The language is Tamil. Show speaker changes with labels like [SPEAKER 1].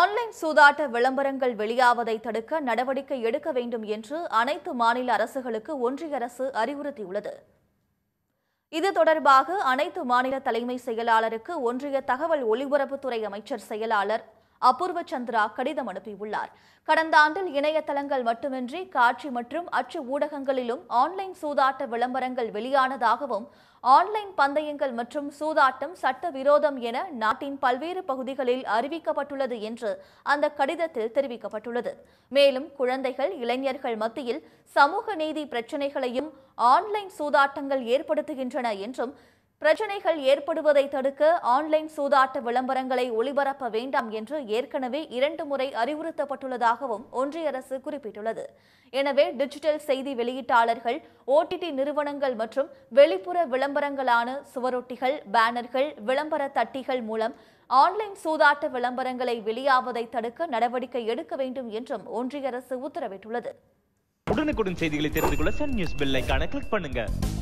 [SPEAKER 1] ஆன்லைன் சூதாட்ட விளம்பரங்கள் வெளியாவதை தடுக்க நடவடிக்கை எடுக்க வேண்டும் என்று அனைத்து மாநில அரசுகளுக்கு ஒன்றிய அரசு அறிவுறுத்தியுள்ளது இது தொடர்பாக அனைத்து மாநில தலைமை செயலாளருக்கு ஒன்றிய தகவல் ஒலிபரப்புத்துறை அமைச்சர் செயலாளர் அபூர்வ சந்திரா கடிதம் அனுப்பியுள்ளார் கடந்த ஆண்டில் இணையதளங்கள் மட்டுமின்றி காட்சி மற்றும் அச்சு ஊடகங்களிலும் ஆன்லைன் சூதாட்ட விளம்பரங்கள் வெளியானதாகவும் ஆன்லைன் பந்தயங்கள் மற்றும் சூதாட்டம் சட்டவிரோதம் என நாட்டின் பல்வேறு பகுதிகளில் அறிவிக்கப்பட்டுள்ளது என்று அந்த கடிதத்தில் தெரிவிக்கப்பட்டுள்ளது மேலும் குழந்தைகள் இளைஞர்கள் மத்தியில் சமூக நீதி பிரச்சினைகளையும் ஆன்லைன் சூதாட்டங்கள் ஏற்படுத்துகின்றன என்றும் பிரச்சனைகள் ஏற்படுவதை தடுக்க ஆன்லைன் சூதாட்ட விளம்பரங்களை ஒளிபரப்ப வேண்டாம் என்று ஏற்கனவே இரண்டு முறை அறிவுறுத்தப்பட்டுள்ளதாகவும் ஒன்றிய அரசு குறிப்பிட்டுள்ளது எனவே டிஜிட்டல் செய்தி வெளியீட்டாளர்கள் ஓடிடி நிறுவனங்கள் மற்றும் வெளிப்புற விளம்பரங்களான சுவரொட்டிகள் பேனர்கள் விளம்பர தட்டிகள் மூலம் ஆன்லைன் சூதாட்ட விளம்பரங்களை வெளியாவதை தடுக்க நடவடிக்கை எடுக்க வேண்டும் என்றும் ஒன்றிய அரசு உத்தரவிட்டுள்ளது உடனுக்குடன்
[SPEAKER 2] செய்திகளை தெரிந்து கொள்ள சன் நியூஸ் கிளிக் பண்ணுங்க